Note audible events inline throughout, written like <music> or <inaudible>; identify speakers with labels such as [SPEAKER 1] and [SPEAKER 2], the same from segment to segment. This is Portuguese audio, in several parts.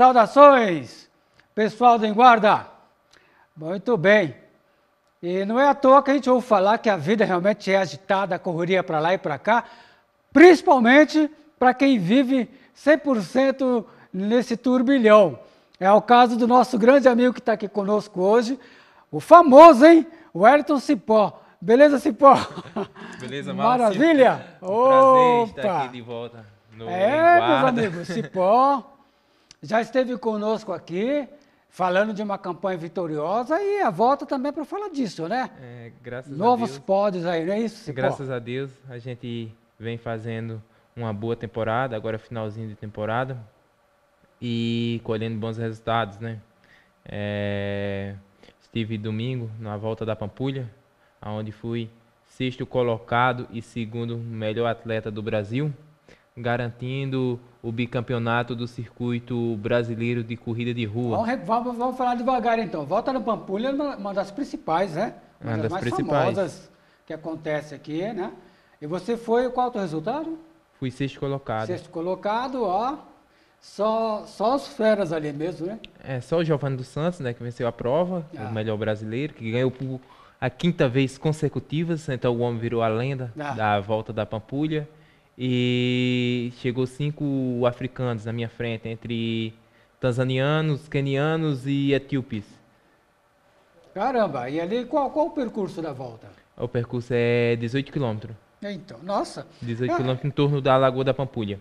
[SPEAKER 1] Saudações, pessoal do Enguarda! Muito bem. E não é à toa que a gente ouve falar que a vida realmente é agitada, correria para lá e para cá, principalmente para quem vive 100% nesse turbilhão. É o caso do nosso grande amigo que está aqui conosco hoje, o famoso, hein? O Elton Cipó. Beleza, Cipó? Beleza, <laughs> Márcio? Maravilha? Um prazer Opa. estar aqui de volta no É, Enguarda. meus amigos, Cipó <laughs> já esteve conosco aqui, falando de uma campanha vitoriosa e a volta também para falar disso, né? É, graças Novos a Deus. pódios aí, não é isso? Cipó? Graças
[SPEAKER 2] a Deus, a gente vem fazendo uma boa temporada, agora finalzinho de temporada, e colhendo bons resultados, né? É, estive domingo na volta da Pampulha, onde fui sexto colocado e segundo melhor atleta do Brasil garantindo o bicampeonato do circuito brasileiro de corrida de rua.
[SPEAKER 1] Vamos, vamos, falar devagar então. Volta no Pampulha, uma das principais, né? Uma, uma das, das, mais principais. famosas que acontece aqui, né? E você foi, qual é o teu resultado?
[SPEAKER 2] Fui sexto colocado. Sexto
[SPEAKER 1] colocado, ó. Só, só os feras ali mesmo, né?
[SPEAKER 2] É, só o Giovanni dos Santos, né, que venceu a prova, ah. o melhor brasileiro, que ganhou por a quinta vez consecutiva, então o homem virou a lenda ah. da volta da Pampulha e chegou cinco africanos na minha frente, entre tanzanianos, quenianos e etíopes.
[SPEAKER 1] Caramba, e ali qual, qual o percurso da volta?
[SPEAKER 2] O percurso é 18 quilômetros.
[SPEAKER 1] Então, nossa. 18 quilômetros
[SPEAKER 2] em torno da Lagoa da Pampulha.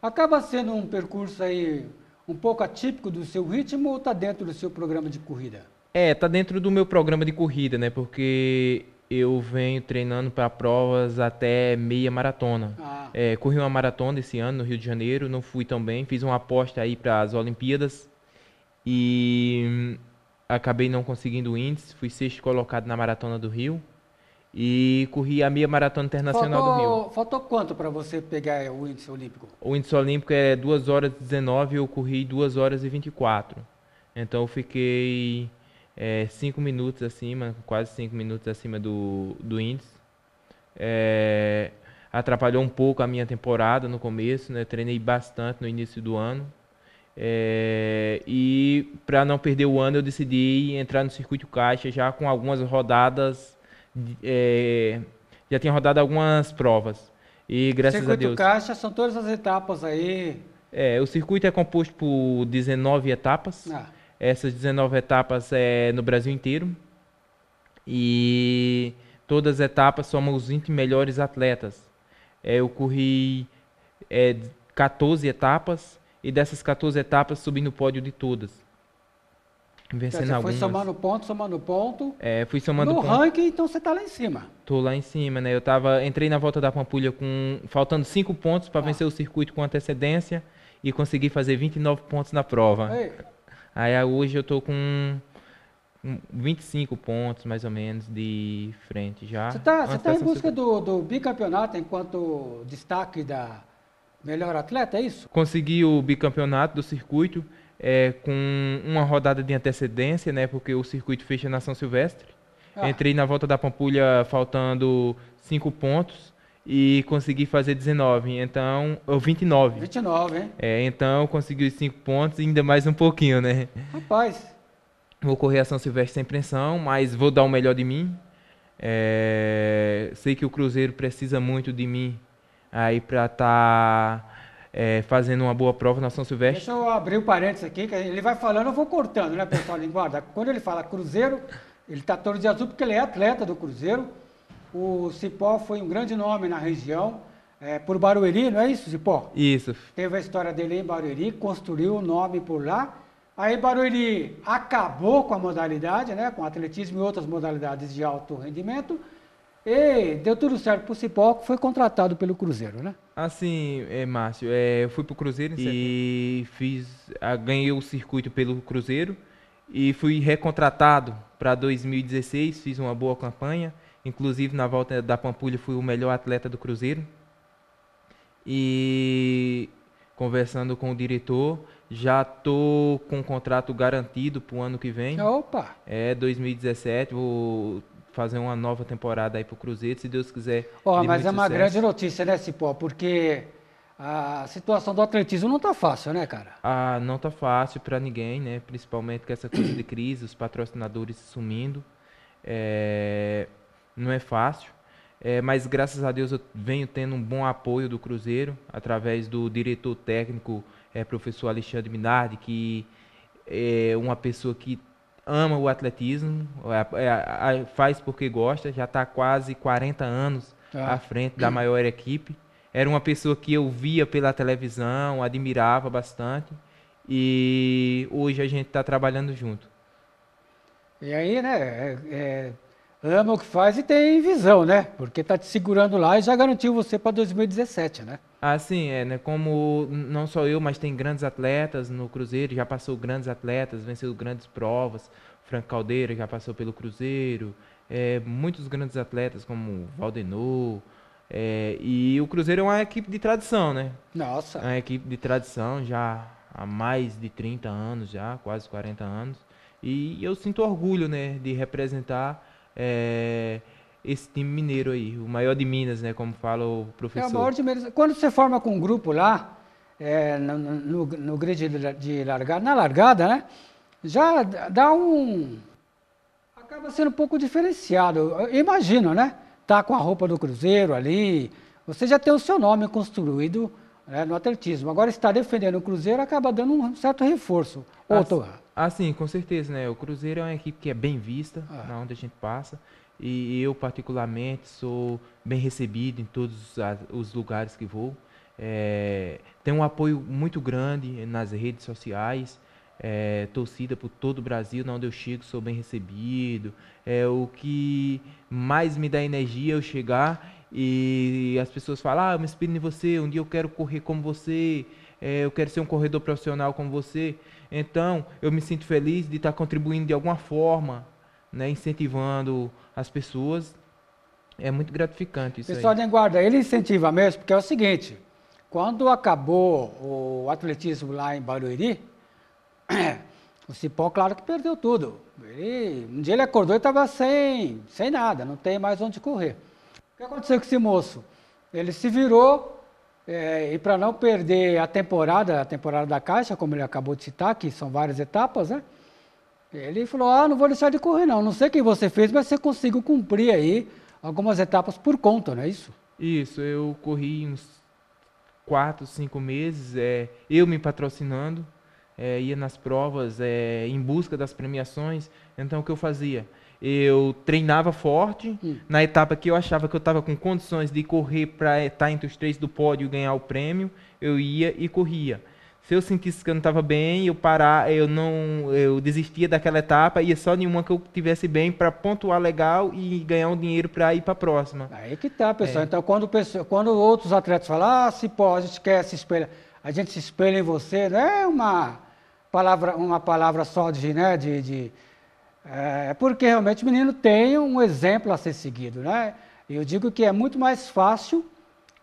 [SPEAKER 1] Acaba sendo um percurso aí um pouco atípico do seu ritmo ou está dentro do seu programa de corrida?
[SPEAKER 2] É, está dentro do meu programa de corrida, né? Porque eu venho treinando para provas até meia maratona. Ah. É, corri uma maratona esse ano no Rio de Janeiro, não fui tão bem, fiz uma aposta aí para as Olimpíadas e acabei não conseguindo o índice, fui sexto colocado na maratona do Rio e corri a meia maratona internacional faltou,
[SPEAKER 1] do Rio. Faltou quanto para você pegar o índice olímpico?
[SPEAKER 2] O índice olímpico é 2 horas e 19, eu corri 2 horas e 24. Então eu fiquei é, cinco minutos acima, quase cinco minutos acima do, do índice. É, atrapalhou um pouco a minha temporada no começo, né? Treinei bastante no início do ano. É, e para não perder o ano, eu decidi entrar no circuito caixa já com algumas rodadas. É, já tinha rodado algumas provas. E graças circuito a Deus. Circuito
[SPEAKER 1] caixa são todas as etapas aí.
[SPEAKER 2] É, o circuito é composto por 19 etapas. Ah essas 19 etapas é no Brasil inteiro. E todas as etapas somam os 20 melhores atletas. É, eu corri é, 14 etapas e dessas 14 etapas subi no pódio de todas. Vencendo algumas. foi somando
[SPEAKER 1] ponto, somando ponto.
[SPEAKER 2] É, fui somando no ponto. No ranking,
[SPEAKER 1] então você está lá em cima.
[SPEAKER 2] estou lá em cima, né? Eu tava, entrei na volta da Pampulha com faltando 5 pontos para ah. Tá. vencer o circuito com antecedência e consegui fazer 29 pontos na prova. Ei, Aí ah, hoje eu tô com 25 pontos, mais ou menos, de frente já. Você está tá, tá em busca
[SPEAKER 1] do, do, bicampeonato enquanto destaque da melhor atleta, é isso?
[SPEAKER 2] Consegui o bicampeonato do circuito é, com uma rodada de antecedência, né? Porque o circuito fecha na São Silvestre. Ah. Entrei na volta da Pampulha faltando 5 pontos e consegui fazer 19, então, ou 29. 29, hein? É, então consegui os 5 pontos e ainda mais um pouquinho, né?
[SPEAKER 1] Rapaz.
[SPEAKER 2] Vou correr a São Silvestre sem pressão, mas vou dar o melhor de mim. É, sei que o Cruzeiro precisa muito de mim aí para estar tá, é, fazendo uma boa prova na São Silvestre.
[SPEAKER 1] Deixa eu abrir um parênteses aqui, que ele vai falando, eu vou cortando, né, pessoal? Linguarda. Quando ele fala Cruzeiro, ele está todo de azul porque ele é atleta do Cruzeiro. O Cipó foi um grande nome na região, é, por Barueri, não é isso, Cipó? Isso. Teve a história dele em Barueri, construiu o um nome por lá. Aí Barueri acabou com a modalidade, né, com atletismo e outras modalidades de alto rendimento. E deu tudo certo para o Cipó, que foi contratado pelo Cruzeiro, né?
[SPEAKER 2] Assim, é, Márcio, é, eu fui para o Cruzeiro e fiz, a, ah, ganhei o circuito pelo Cruzeiro e fui recontratado para 2016, fiz uma boa campanha. Inclusive, na volta da Pampulha, fui o melhor atleta do Cruzeiro. E conversando com o diretor, já tô com o contrato garantido para o ano que vem. Opa! É 2017, vou fazer uma nova temporada aí para o Cruzeiro, se Deus quiser. Ó, mas é uma grande
[SPEAKER 1] notícia, né, Cipó? Porque a situação do atletismo não tá fácil, né, cara?
[SPEAKER 2] Ah, não tá fácil para ninguém, né? Principalmente com essa coisa de crise, os patrocinadores sumindo. É não é fácil. É, mas graças a Deus eu venho tendo um bom apoio do Cruzeiro, através do diretor técnico, é, professor Alexandre Minardi, que é uma pessoa que ama o atletismo, é, é, faz porque gosta, já está quase 40 anos ah. à frente da maior equipe. Era uma pessoa que eu via pela televisão, admirava bastante, e hoje a gente está trabalhando junto.
[SPEAKER 1] E aí, né, é, é, ama o que faz e tem visão, né? Porque tá te segurando lá e já garantiu você para 2017, né?
[SPEAKER 2] Ah, sim, é, né? Como não só eu, mas tem grandes atletas no Cruzeiro, já passou grandes atletas, venceu grandes provas. Franco Caldeira já passou pelo Cruzeiro, é, muitos grandes atletas como Valdenor. É, e o Cruzeiro é uma equipe de tradição, né? Nossa. É uma equipe de tradição já há mais de 30 anos, já quase 40 anos. E eu sinto orgulho, né, de representar é, esse time mineiro aí, o maior de Minas, né? Como fala o professor. É o maior de
[SPEAKER 1] Minas. Quando você forma com um grupo lá, é, no, no, no grid de, largada, na largada, né? Já dá um. Acaba sendo um pouco diferenciado. Eu imagino, né? Tá com a roupa do Cruzeiro ali. Você já tem o seu nome construído né, no atletismo. Agora, estar defendendo o Cruzeiro acaba dando um certo reforço. outro
[SPEAKER 2] Assim, com certeza, né? O Cruzeiro é uma equipe que é bem vista ah. na onde a gente passa. E eu, particularmente, sou bem recebido em todos os lugares que vou. É, tem um apoio muito grande nas redes sociais. É, torcida por todo o Brasil, na onde eu chego sou bem recebido. É o que mais me dá energia é eu chegar e as pessoas falam: ah, eu me inspiro em você, um dia eu quero correr como você, é, eu quero ser um corredor profissional como você. Então, eu me sinto feliz de estar contribuindo de alguma forma, né, incentivando as pessoas. É muito gratificante isso Pessoal
[SPEAKER 1] aí. de guarda, ele incentiva mesmo, porque é o seguinte, quando acabou o atletismo lá em Barueri, <coughs> o Cipó, claro que perdeu tudo. Ele, um dia ele acordou e estava sem, sem nada, não tem mais onde correr. O que aconteceu com esse moço? Ele se virou, é, e para não perder a temporada, a temporada da Caixa, como ele acabou de citar, que são várias etapas, né? Ele falou, ah, não vou deixar de correr não, não sei o que você fez, mas você conseguiu cumprir aí algumas etapas por conta, não é isso? Isso, eu corri uns
[SPEAKER 2] quatro, cinco meses, é, eu me patrocinando, é, ia nas provas é, em busca das premiações, então o que eu fazia? eu treinava forte. Hum. Na etapa que eu achava que eu estava com condições de correr para estar tá entre os três do pódio e ganhar o prêmio, eu ia e corria. Se eu sentisse que eu não estava bem, eu parar, eu não, eu desistia daquela etapa e ia só nenhuma que eu tivesse bem para pontuar
[SPEAKER 1] legal e ganhar um dinheiro para ir para a próxima. Aí é que tá, pessoal. É. Então quando, quando outros atletas falam, ah, se pode, a gente quer se espelhar, a gente se espelha em você, não é uma palavra, uma palavra só de, né, de, de é, é, porque realmente o menino tem um exemplo a ser seguido, né? Eu digo que é muito mais fácil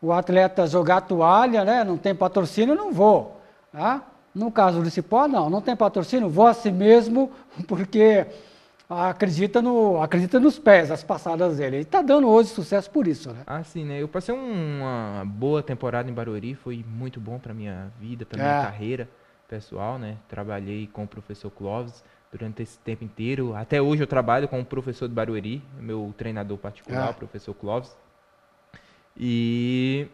[SPEAKER 1] o atleta jogar toalha, né? Não tem patrocínio, não vou. né? No caso do Cipó, não. Não tem patrocínio, vou a si mesmo, <laughs> porque acredita, no, acredita nos pés, as passadas dele. E está dando hoje sucesso por isso, né? Ah, sim, né? Eu passei uma boa
[SPEAKER 2] temporada em Barueri, foi muito bom para minha vida, para minha é. carreira pessoal, né? Trabalhei com o professor Clóvis, durante esse tempo inteiro. Até hoje eu trabalho com o professor de Barueri, meu treinador particular, ah. o professor Clóvis. E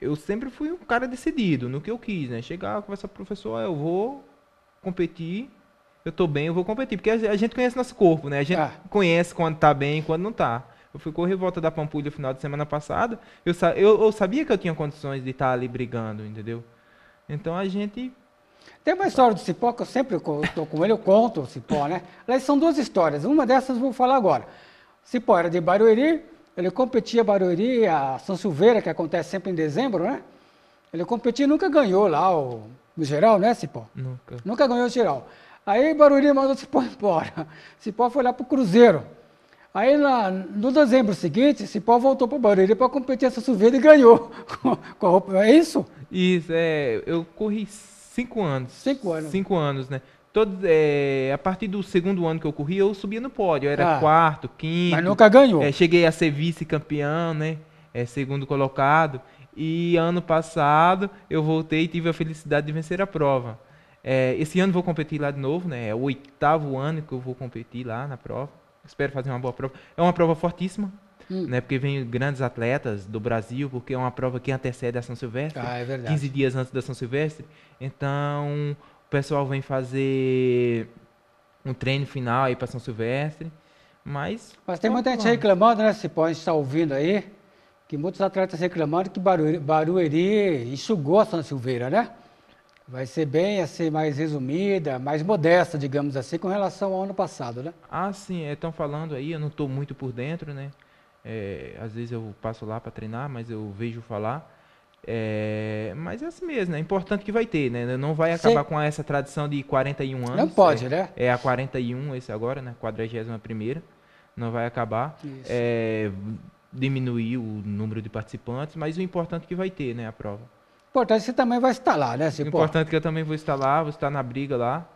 [SPEAKER 2] eu sempre fui um cara decidido no que eu quis, né? Chegar, conversar com o professor, ah, eu vou competir, eu tô bem, eu vou competir. Porque a gente conhece nosso corpo, né? A gente ah. conhece quando tá bem e quando não tá. Eu fui correr volta da Pampulha no final de semana passada, eu, eu, eu
[SPEAKER 1] sabia que eu tinha condições de estar tá ali brigando, entendeu? Então a gente tem uma história do cipó que eu sempre estou com ele, eu conto o cipó, né? Aliás, são duas histórias. Uma dessas vou falar agora. O cipó era de Barueri, ele competia Barueri, a São Silveira, que acontece sempre em dezembro, né? Ele competia e nunca ganhou lá o, o geral, né, Cipó? Nunca. Nunca ganhou o geral. Aí Barueri mandou o Cipó <laughs> embora. Cipó foi lá para o Cruzeiro. Aí na, no dezembro seguinte, Cipó voltou para o Barueri para competir São Silveira e ganhou. <laughs> é isso? Isso, é. Eu corri Cinco anos. Cinco
[SPEAKER 2] anos. Cinco anos, né? Todo, é, a partir do segundo ano que eu corri, eu subia no pódio. Eu era ah, quarto, quinto. Mas nunca ganhou. É, cheguei a ser vice-campeão, né? É, segundo colocado. E ano passado eu voltei e tive a felicidade de vencer a prova. É, esse ano vou competir lá de novo, né? É o oitavo ano que eu vou competir lá na prova. Espero fazer uma boa prova. É uma prova fortíssima hum. né? Porque vem grandes atletas do Brasil, porque é uma prova que antecede a São Silvestre. Ah, é verdade. 15 dias antes da São Silvestre. Então, o pessoal vem fazer um treino final aí para São Silvestre. Mas.
[SPEAKER 1] Mas tem muita gente reclamando, né? Se pode estar ouvindo aí, que muitos atletas reclamando que Barueri, Barueri enxugou a São Silveira, né? Vai ser bem assim, mais resumida, mais modesta, digamos assim, com relação ao ano passado, né? Ah, sim, estão é, falando
[SPEAKER 2] aí, eu não estou muito por dentro, né? É, às vezes eu passo lá para treinar, mas eu vejo falar. É, mas é assim mesmo, né? é importante que vai ter, né? Não vai acabar Sim. com essa tradição de 41 anos. Não pode, é, né? É a 41 esse agora, né? 41 primeira. Não vai acabar. É, diminuir o número de participantes, mas o importante é que vai ter, né? A prova.
[SPEAKER 1] Importante é você também vai estar lá, né? Assim, o importante
[SPEAKER 2] é que eu também vou estar lá, vou estar na briga lá,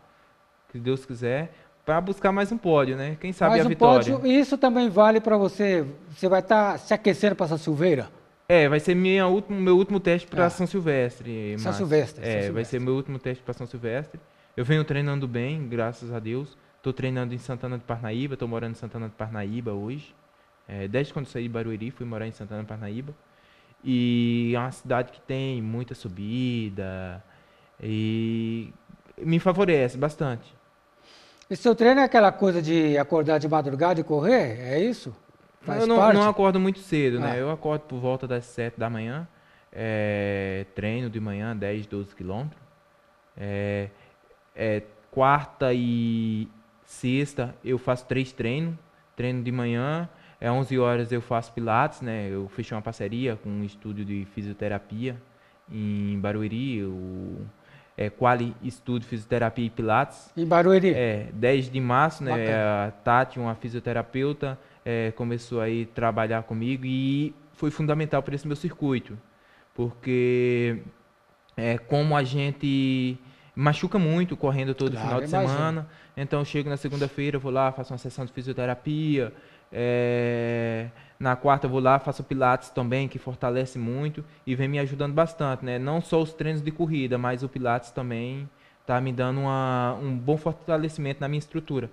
[SPEAKER 2] se Deus quiser para buscar mais um pódio, né? Quem sabe mais a um vitória. Pódio,
[SPEAKER 1] isso também vale para você. Você vai estar tá se aquecendo para São Silveira?
[SPEAKER 2] É, vai ser minha último, meu último teste para ah. São Silvestre. São Silvestre. É, São Silvestre. vai ser meu último teste para São Silvestre. Eu venho treinando bem, graças a Deus. Estou treinando em Santana de Parnaíba, estou morando em Santana de Parnaíba hoje. É, desde quando saí de Barueri, fui morar em Santana de Parnaíba. E é uma cidade que tem muita subida e me favorece bastante.
[SPEAKER 1] E seu treino é aquela coisa de acordar de madrugada e correr? É isso? Faz eu não, não, acordo muito
[SPEAKER 2] cedo, né? ah. né? Eu acordo por volta das 7 da manhã. É, treino de manhã, 10, 12 quilômetros. É, é, quarta e sexta eu faço três treinos. Treino de manhã, é 11 horas eu faço pilates, né? Eu fechei uma parceria com um estúdio de fisioterapia em Barueri. Eu é, Quali Estudo Fisioterapia e Pilates. Em Barueri. É, 10 de março, né? A Tati, uma fisioterapeuta, é, começou aí a trabalhar comigo e foi fundamental para esse meu circuito. Porque é, como a gente machuca muito correndo todo claro, final de semana, então eu chego na segunda-feira, vou lá, faço uma sessão de fisioterapia, é... Na quarta eu vou lá, faço pilates também, que fortalece muito e vem me ajudando bastante, né? Não só os treinos de corrida, mas o pilates também tá me dando uma, um bom fortalecimento na minha estrutura.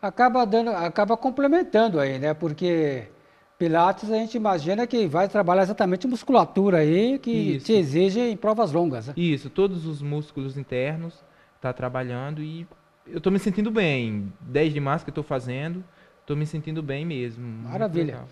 [SPEAKER 1] Acaba dando, acaba complementando aí, né? Porque pilates a gente imagina que vai trabalhar exatamente musculatura aí que Isso. te exige em provas longas. Né?
[SPEAKER 2] Isso, todos os músculos internos tá trabalhando e eu estou me sentindo bem. 10 de março que eu estou fazendo, Estou me sentindo bem mesmo. Maravilha.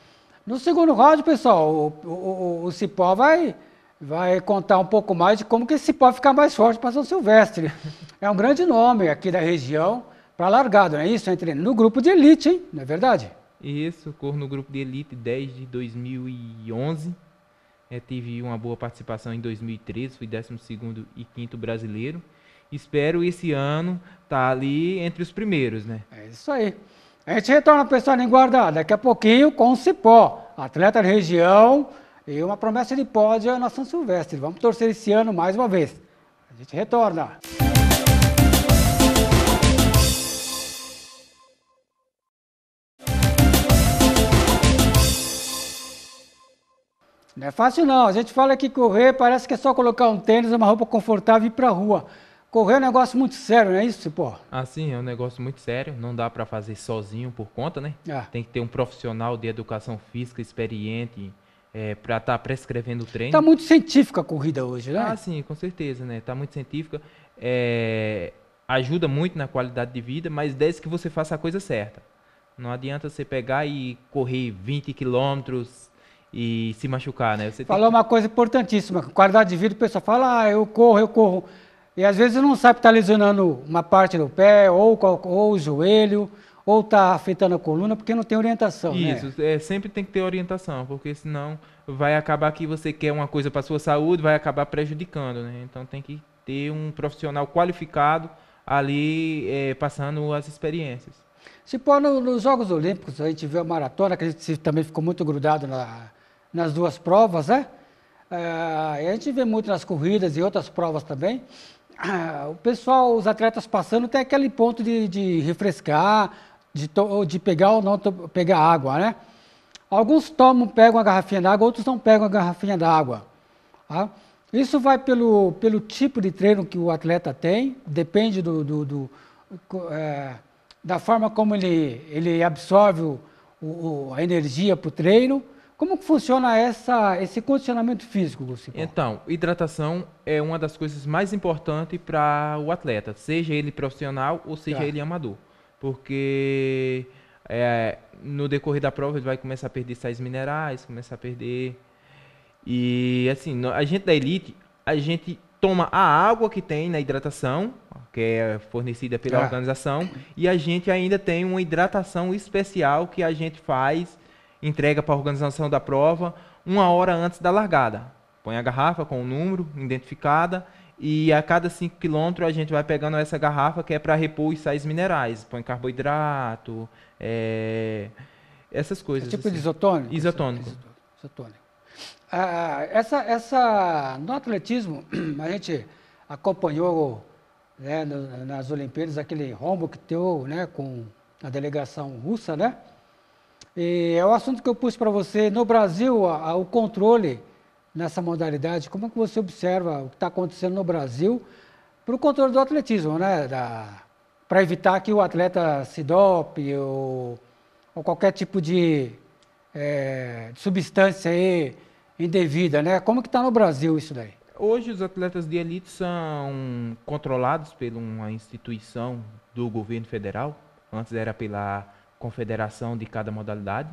[SPEAKER 1] No segundo round, pessoal, o, o, o, Cipó vai, vai contar um pouco mais de como que esse Cipó ficar mais forte para São Silvestre. É um grande nome aqui da região para largado, não é isso? Entre no grupo de elite, hein? Não é verdade?
[SPEAKER 2] Isso, corro no grupo de elite desde 2011. É, tive uma boa participação em 2013, fui 12 e 5 brasileiro. Espero esse ano estar tá ali entre os primeiros, né?
[SPEAKER 1] É isso aí. A gente retorna para o História em daqui a pouquinho com o Cipó, atleta da região e uma promessa de pódio na São Silvestre. Vamos torcer esse ano mais uma vez. A gente retorna. Não é fácil não. A gente fala que correr parece que é só colocar um tênis, uma roupa confortável e ir para a rua. Correr é um negócio muito sério, não é isso, pô.
[SPEAKER 2] Ah, sim, é um negócio muito sério. Não dá para fazer sozinho por conta, né? É. Tem que ter um profissional de educação física experiente é, para estar tá prescrevendo o treino. Tá muito científica a corrida hoje, né? Ah, sim, com certeza, né? Tá muito científica. É, ajuda muito na qualidade de vida, mas desde que você faça a coisa certa. Não adianta você pegar e correr 20 quilômetros, e se machucar, né? Você Falou tem...
[SPEAKER 1] uma coisa importantíssima, qualidade de vida, o pessoal fala, ah, eu corro, eu corro. E às vezes não sabe que está lesionando uma parte do pé, ou, ou o joelho, ou está afetando a coluna, porque não tem orientação. Né? Isso,
[SPEAKER 2] né? é, sempre tem que ter orientação, porque senão vai acabar que você quer uma coisa para sua saúde, vai acabar prejudicando, né? Então tem que ter um profissional qualificado ali é, passando as experiências.
[SPEAKER 1] Se pôr no, nos Jogos Olímpicos, a gente vê a maratona, que a gente também ficou muito grudado na, nas duas provas, né? É, a gente vê muito nas corridas e outras provas também, ah, o pessoal, os atletas passando, tem aquele ponto de, de refrescar, de, de, pegar ou não pegar água, né? Alguns tomam, pegam a garrafinha d'água, outros não pegam a garrafinha d'água. Tá? Isso vai pelo, pelo tipo de treino que o atleta tem, depende do, do, do é, da forma como ele, ele absorve o, o, a energia para o treino. Como que funciona essa, esse condicionamento físico, você?
[SPEAKER 2] Então, hidratação é uma das coisas mais importantes para o atleta, seja ele profissional ou seja tá. ele amador. Porque é, no decorrer da prova ele vai começar a perder sais minerais, começar a perder. E assim, a gente da elite, a gente toma a água que tem na hidratação, que é fornecida pela ah. organização, e a gente ainda tem uma hidratação especial que a gente faz entrega para a organização da prova uma hora antes da largada. Põe a garrafa com o número identificada e a cada 5 km a gente vai pegando essa garrafa que é para repor os sais minerais. Põe carboidrato, é... essas é coisas. É tipo assim. de isotônico? Isotônico.
[SPEAKER 1] isotônico. Ah, essa, essa, no atletismo, <clears throat> a gente acompanhou né, nas Olimpíadas aquele rombo que teu né, com a delegação russa, né? E é o assunto que eu pus para você. No Brasil, a, a, o controle nessa modalidade, como é que você observa o que está acontecendo no Brasil para o controle do atletismo, né? Para evitar que o atleta se dope ou, ou qualquer tipo de, é, substância aí indevida, né? Como que está no Brasil isso daí?
[SPEAKER 2] Hoje os atletas de elite são controlados por uma instituição do governo federal. Antes era pela confederação de cada modalidade.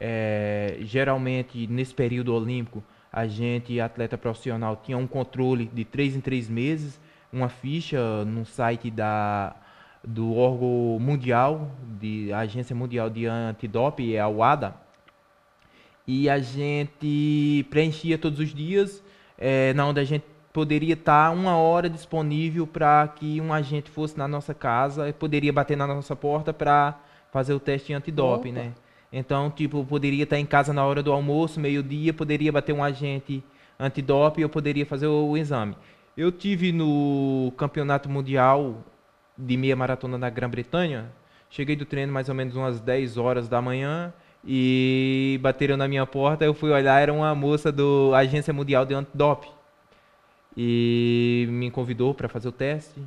[SPEAKER 2] É, geralmente, nesse período olímpico, a gente, atleta profissional, tinha um controle de três em três meses, uma ficha no site da, do órgão mundial, de a Agência Mundial de é a UADA, e a gente preenchia todos os dias, é, na onde a gente poderia estar uma hora disponível para que um agente fosse na nossa casa e poderia bater na nossa porta para fazer o teste antidoping, né? Então, tipo, poderia estar em casa na hora do almoço, meio-dia, poderia bater um agente antidoping, eu poderia fazer o, o exame. Eu tive no Campeonato Mundial de meia maratona na Grã-Bretanha, cheguei do treino mais ou menos umas 10 horas da manhã e bateram na minha porta, eu fui olhar, era uma moça do Agência Mundial de Antidoping. E me convidou para fazer o teste,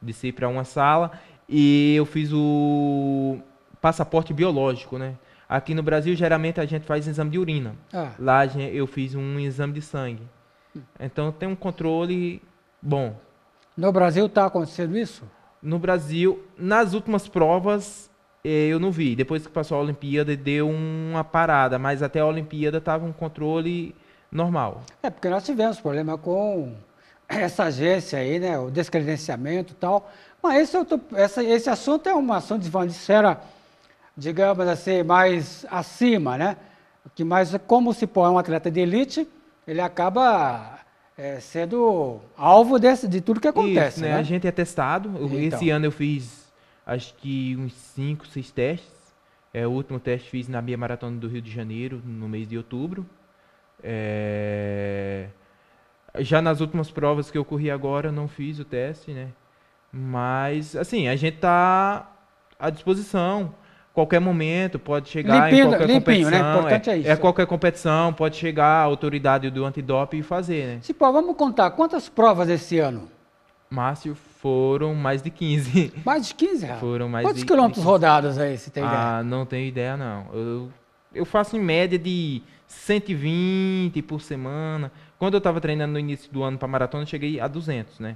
[SPEAKER 2] disse para uma sala e eu fiz o passaporte biológico, né? Aqui no Brasil, geralmente a gente faz exame de urina. Ah. Lá eu fiz um exame de sangue. Então tem um controle bom. No Brasil está acontecendo isso? No Brasil, nas últimas provas, eh, eu não vi. Depois que passou a Olimpíada, deu uma parada, mas até a Olimpíada estava um controle normal. É,
[SPEAKER 1] porque nós tivemos problema com essa agência aí, né? O descredenciamento e tal. Mas esse, é esse assunto é um assunto de Valdicera digamos assim, mais acima, né? Que mais, como se põe um atleta de elite, ele acaba é, sendo alvo desse, de tudo que acontece. Isso, né? né? A gente é testado. Então. Esse ano
[SPEAKER 2] eu fiz acho que uns 5, 6 testes. É, o último teste fiz na meia maratona do Rio de Janeiro, no mês de outubro. É... Já nas últimas provas que eu corri agora, não fiz o teste, né? Mas, assim, a gente tá à disposição qualquer momento pode chegar limpinho, em qualquer limpinho, né? competição. Né? Importante é, é, isso. é qualquer competição, pode chegar a autoridade do antidoping e
[SPEAKER 1] fazer, né? Cipó, vamos contar, quantas provas esse ano?
[SPEAKER 2] Márcio, foram mais de 15.
[SPEAKER 1] <laughs> Mais de 15, Foram mais Quantos de, quilômetros rodados aí, você tem ideia? Ah,
[SPEAKER 2] não tenho ideia, não. Eu, eu faço em média de 120 por semana. Quando eu estava treinando no início do ano para maratona, cheguei a 200, né?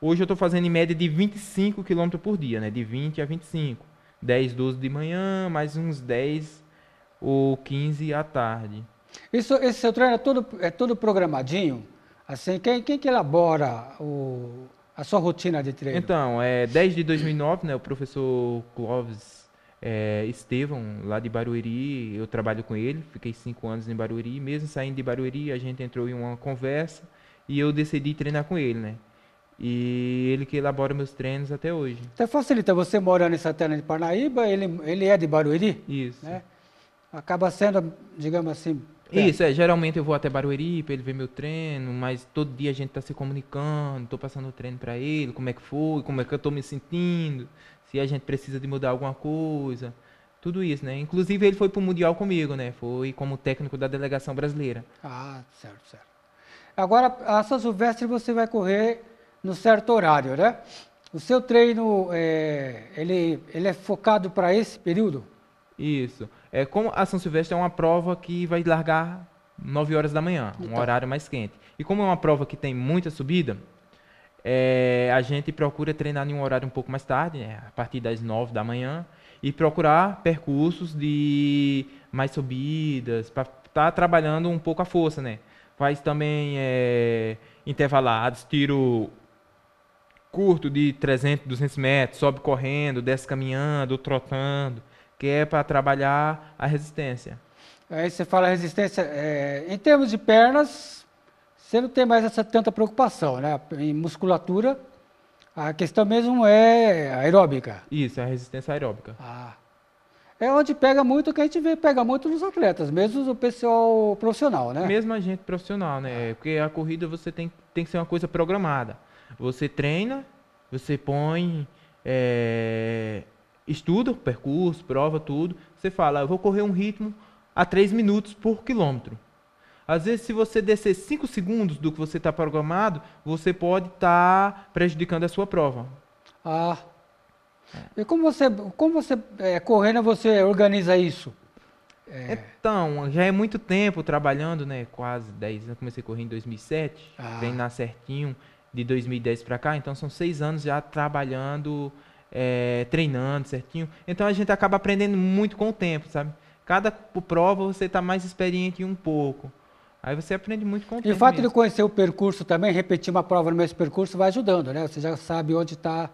[SPEAKER 2] Hoje eu estou fazendo em média de 25 quilômetros por dia, né? De 20 a 25. 10, 12 de manhã, mais uns 10 ou 15 à tarde.
[SPEAKER 1] Isso, esse seu treino é todo, é todo programadinho? Assim, quem, quem que elabora o, a sua rotina de treino? Então, é,
[SPEAKER 2] 10 de 2009, né, o professor Clóvis é, Estevam, lá de Barueri, eu trabalho com ele, fiquei cinco anos em Barueri, mesmo saindo de Barueri, a gente entrou em uma conversa e eu decidi treinar com ele, né? E ele que elabora meus treinos até
[SPEAKER 1] hoje. Até facilita, você morando em Santana de Parnaíba, ele, ele é de Barueri? Isso. Né? Acaba sendo, digamos assim... Isso,
[SPEAKER 2] é, geralmente eu vou até Barueri para ele ver meu treino, mas todo dia a gente está se comunicando, estou passando o treino para ele, como é que foi, como é que eu estou me sentindo, se a gente precisa de mudar alguma coisa tudo isso, né? Inclusive ele foi para o Mundial comigo, né? Foi como técnico da delegação brasileira.
[SPEAKER 1] Ah, certo, certo. Agora, a São Silvestre você vai correr no certo horário, né? O seu treino, é, ele, ele é focado para esse período? Isso. É,
[SPEAKER 2] como a São Silvestre é uma prova que vai largar 9 horas da manhã, então. um horário mais quente. E como é uma prova que tem muita subida, é, a gente procura treinar em um horário um pouco mais tarde, né, a partir das 9 da manhã, e procurar percursos de mais subidas, para estar tá trabalhando um pouco a força, né? Faz também é, intervalados, tiro curto de 300, 200 metros, sobe correndo, desce caminhando, trotando, que é para trabalhar a
[SPEAKER 1] resistência. Aí você fala resistência, é, em termos de pernas, você não tem mais essa tanta preocupação, né? Em musculatura, a questão mesmo é aeróbica. Isso, é a resistência aeróbica. Ah. É onde pega muito, que a gente vê, pega muito nos atletas, mesmo o pessoal profissional, né? Mesmo a gente profissional,
[SPEAKER 2] né? Porque a corrida você tem, tem que ser uma coisa programada. Você treina, você põe, é, estuda o percurso, prova tudo. Você fala, ah, eu vou correr um ritmo a 3 minutos por quilômetro. Às vezes, se você descer 5 segundos do que você está programado, você pode estar tá prejudicando a sua prova. Ah.
[SPEAKER 1] É. E como você, como você é, correndo, você organiza isso? É.
[SPEAKER 2] Então, já é muito tempo trabalhando, né? Quase 10 anos. Né? comecei a correr em 2007, ah. treinar certinho de 2010 para cá, então são seis anos já trabalhando, é, treinando certinho. Então a gente acaba aprendendo muito com o tempo, sabe?
[SPEAKER 1] Cada prova você está mais experiente um pouco.
[SPEAKER 2] Aí você aprende muito com o e tempo. E o fato mesmo. de
[SPEAKER 1] conhecer o percurso também, repetir uma prova no mesmo percurso, vai ajudando, né? Você já sabe onde está.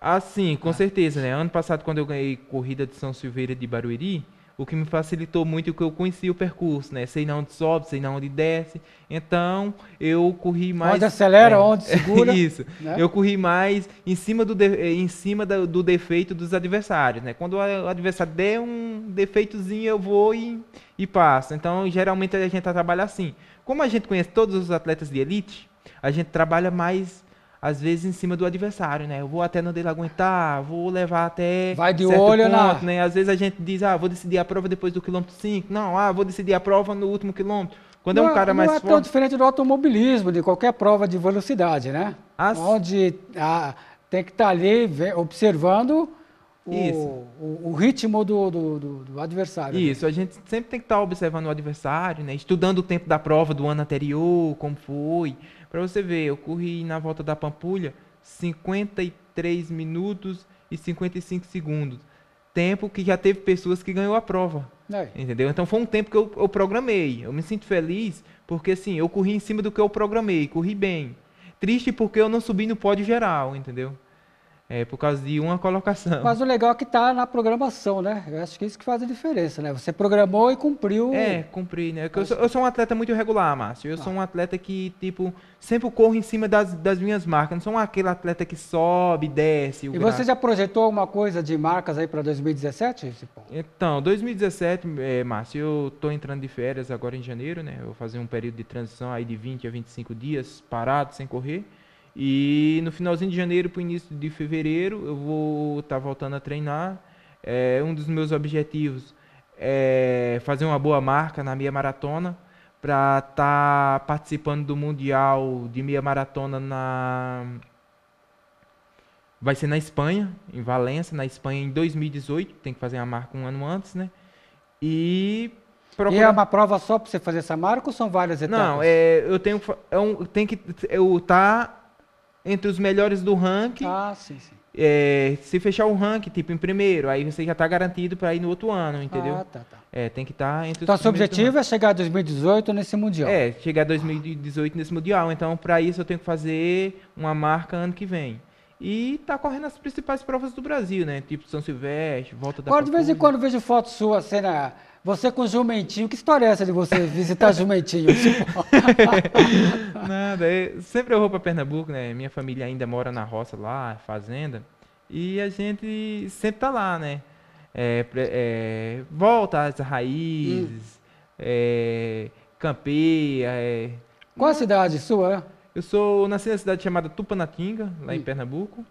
[SPEAKER 2] Ah, sim, com ah. certeza, né? Ano passado, quando eu ganhei corrida de São Silveira de Barueri, o que me facilitou muito é que eu conheci o percurso, né? Sei na onde sobe, sei na onde desce. Então, eu corri mais onde acelera, é, onde segura. <laughs> Isso. Né? Eu corri mais em cima do de, eh, em cima da, do defeito dos adversários, né? Quando o adversário der um defeitozinho, eu vou e, e passo. Então, geralmente a gente tá trabalha assim. Como a gente conhece todos os atletas de elite, a gente trabalha mais às vezes em cima do adversário, né? Eu vou até não dele aguentar, vou levar até Vai de olho ponto, na... né? Às vezes a gente diz, ah, vou decidir a prova depois
[SPEAKER 1] do quilômetro 5. Não, ah, vou decidir a prova no último quilômetro. Quando é não, é um cara mais forte... Não é tão diferente do automobilismo, de qualquer prova de velocidade, né? As... Onde ah, tem que estar tá ali observando o, o, ritmo do, do, do, do adversário. Né?
[SPEAKER 2] Isso, né? a gente sempre tem que estar tá observando o adversário, né? estudando o tempo da prova do ano anterior, como foi. Para você ver, eu corri na volta da Pampulha 53 minutos e 55 segundos. Tempo que já teve pessoas que ganhou a prova. É. Entendeu? Então foi um tempo que eu, eu programei. Eu me sinto feliz porque assim, eu corri em cima do que eu programei, corri bem. Triste porque eu não subi no pódio geral, entendeu? É, por causa de uma colocação. Mas
[SPEAKER 1] o legal é que está na programação, né? Eu acho que é isso que faz a diferença, né? Você programou e cumpriu. É,
[SPEAKER 2] cumpri, né? Eu sou, eu sou um atleta muito irregular, Márcio. Eu ah. sou um ah. atleta que, tipo, sempre corro em cima das, das minhas marcas. Não sou aquele atleta que sobe, desce. e você já
[SPEAKER 1] projetou alguma coisa de marcas aí para 2017?
[SPEAKER 2] Então, 2017, é, Márcio, eu estou entrando de férias agora em janeiro, né? Eu vou fazer um período de transição aí de 20 a 25 dias parado, sem correr. E no finalzinho de janeiro para o início de fevereiro eu vou estar tá voltando a treinar. É, um dos meus objetivos é fazer uma boa marca na meia maratona para estar tá participando do mundial de meia maratona na vai ser na Espanha, em Valença, na Espanha em 2018, tem que fazer a marca um ano antes, né? E E é uma prova só para você fazer essa marca ou são várias etapas? Não, é, eu tenho é um, tem que eu tá entre os melhores do ranking. Ah, sim, sim. É, se fechar o ranking, tipo, em primeiro, aí você já está garantido para ir no outro ano, entendeu? Ah, tá, tá. É, tem que estar tá entre Então, seu objetivo
[SPEAKER 1] é chegar em 2018 nesse Mundial. É, chegar em 2018
[SPEAKER 2] nesse Mundial. Então, para isso, eu tenho que fazer uma marca ano que vem. E tá correndo as principais provas do Brasil, né? Tipo São Silvestre, Volta da Agora, de vez
[SPEAKER 1] em quando vejo foto sua, cena, você com jumentinho. Que história é essa de você visitar jumentinho?
[SPEAKER 2] <laughs> Nada, eu, é, sempre eu vou para Pernambuco, né? Minha família ainda mora na roça lá, fazenda. E a gente sempre tá lá, né? É, é, volta às raízes, hum. é, campeia. É. Qual a cidade sua? Eu sou nasci na cidade chamada Tupanatinga, lá em Pernambuco.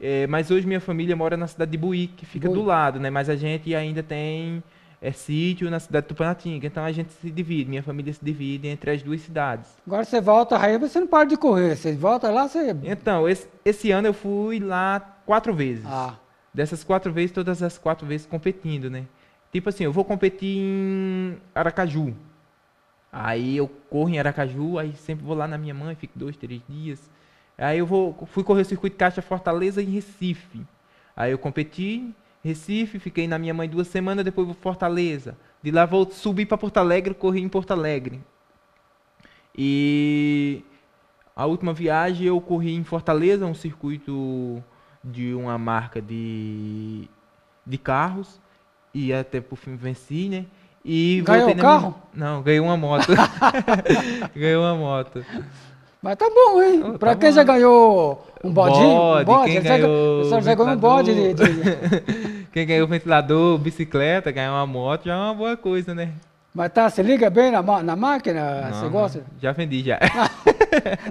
[SPEAKER 2] É, mas hoje minha família mora na cidade de Buí, que fica Boi. do lado, né? Mas a gente ainda tem é, sítio na cidade de Tupanatinga. Então a gente se divide, minha família se divide entre as duas cidades.
[SPEAKER 1] Agora você volta aí, você não para de correr. Você volta lá, você. Então, esse, esse ano eu fui lá quatro
[SPEAKER 2] vezes. Ah. Dessas quatro vezes, todas as quatro vezes competindo, né? Tipo assim, eu vou competir em Aracaju. Aí eu corro em Aracaju, aí sempre vou lá na minha mãe, fico dois, três dias. Aí eu vou, fui correr o circuito Caixa Fortaleza em Recife. Aí eu competi, Recife, fiquei na minha mãe duas semanas, depois vou Fortaleza. De lá vou subir para Porto Alegre, corri em Porto Alegre. E a última viagem eu corri em Fortaleza, um circuito de uma marca de, de carros. E até por fim venci, né? E Ganhou um carro? Minha... Não, ganhei uma moto. <laughs> <laughs> ganhei uma moto.
[SPEAKER 1] Mas tá bom, hein? Oh, pra tá quem bom. já ganhou um bodinho? Bode, um bode. Quem ganhou já, já ganhou um bode. De, de...
[SPEAKER 2] <laughs> quem ganhou ventilador, bicicleta, ganhar uma moto já é uma boa
[SPEAKER 1] coisa, né? Mas tá, se liga bem na, na máquina? você gosta? Já vendi, já.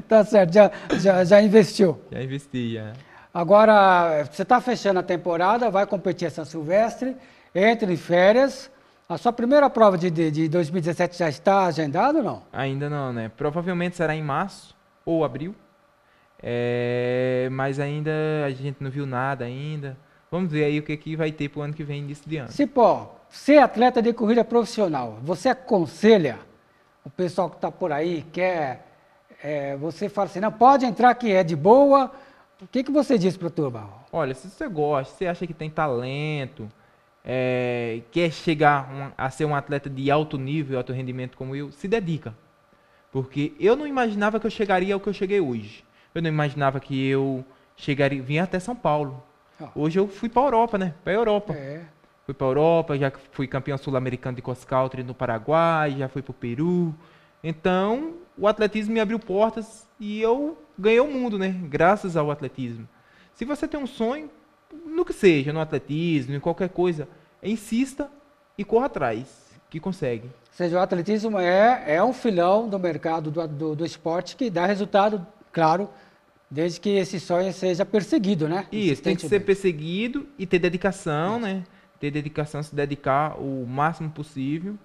[SPEAKER 1] tá certo, já, já, já investiu. Já investi, já. Agora, você tá fechando a temporada, vai competir a São Silvestre, entra em férias a sua primeira prova de, de, de 2017 já está agendada ou não?
[SPEAKER 2] Ainda não, né? Provavelmente será em março ou abril. É, mas ainda a gente não viu nada ainda. Vamos ver aí o que, que vai ter para o ano que vem, início de ano.
[SPEAKER 1] Cipó, ser atleta de corrida profissional, você aconselha o pessoal que está por aí, quer. É, você fala assim, não, pode entrar que é de boa. O que, que você diz para a turma? Olha,
[SPEAKER 2] se você gosta, se você acha que tem talento, é, quer chegar a ser um atleta de alto nível, alto rendimento como eu, se dedica. Porque eu não imaginava que eu chegaria ao que eu cheguei hoje. Eu não imaginava que eu chegaria, vinha até São Paulo. Ah. Hoje eu fui para a Europa, né? Para a Europa. É. Fui para a Europa, já fui campeão sul-americano de cross country no Paraguai, já fui para o Peru. Então, o atletismo me abriu portas e eu ganhei o mundo, né? Graças ao atletismo. Se você tem um sonho, no que seja, no atletismo, em qualquer coisa, insista e corra atrás,
[SPEAKER 1] que consegue. Ou seja, o atletismo é, é um filão do mercado do, do, do esporte que dá resultado, claro, desde que esse sonho seja perseguido, né? Isso, tem que ser
[SPEAKER 2] perseguido e ter dedicação,
[SPEAKER 1] Isso. né? Ter dedicação, se dedicar o máximo possível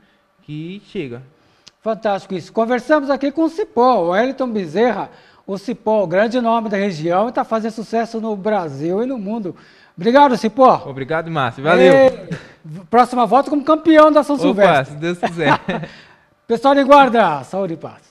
[SPEAKER 1] que chega. Fantástico isso. Conversamos aqui com o Cipó, o Elton Bezerra, o Cipó, grande nome da região, está fazendo sucesso no Brasil e no mundo. Obrigado, Cipó.
[SPEAKER 2] Obrigado, Márcio. Valeu.
[SPEAKER 1] E... próxima volta como campeão da São Opa, Silvestre.
[SPEAKER 2] se Deus quiser. <laughs>
[SPEAKER 1] Pessoal de guarda, saúde e paz.